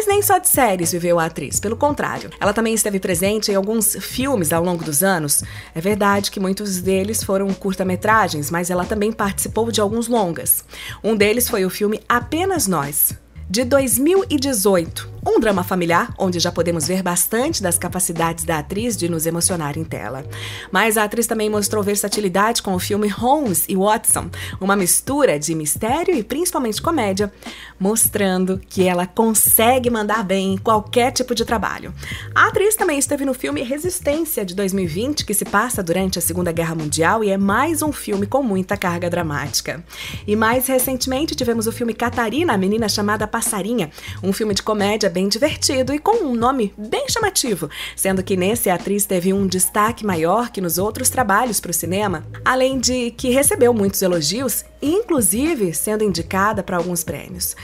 Mas nem só de séries viveu a atriz, pelo contrário. Ela também esteve presente em alguns filmes ao longo dos anos. É verdade que muitos deles foram curta-metragens, mas ela também participou de alguns longas. Um deles foi o filme Apenas Nós, de 2018. Um drama familiar, onde já podemos ver bastante das capacidades da atriz de nos emocionar em tela. Mas a atriz também mostrou versatilidade com o filme Holmes e Watson, uma mistura de mistério e principalmente comédia, mostrando que ela consegue mandar bem em qualquer tipo de trabalho. A atriz também esteve no filme Resistência de 2020, que se passa durante a Segunda Guerra Mundial e é mais um filme com muita carga dramática. E mais recentemente tivemos o filme Catarina, a menina chamada Passarinha, um filme de comédia é bem divertido e com um nome bem chamativo, sendo que nesse a atriz teve um destaque maior que nos outros trabalhos para o cinema, além de que recebeu muitos elogios, inclusive sendo indicada para alguns prêmios.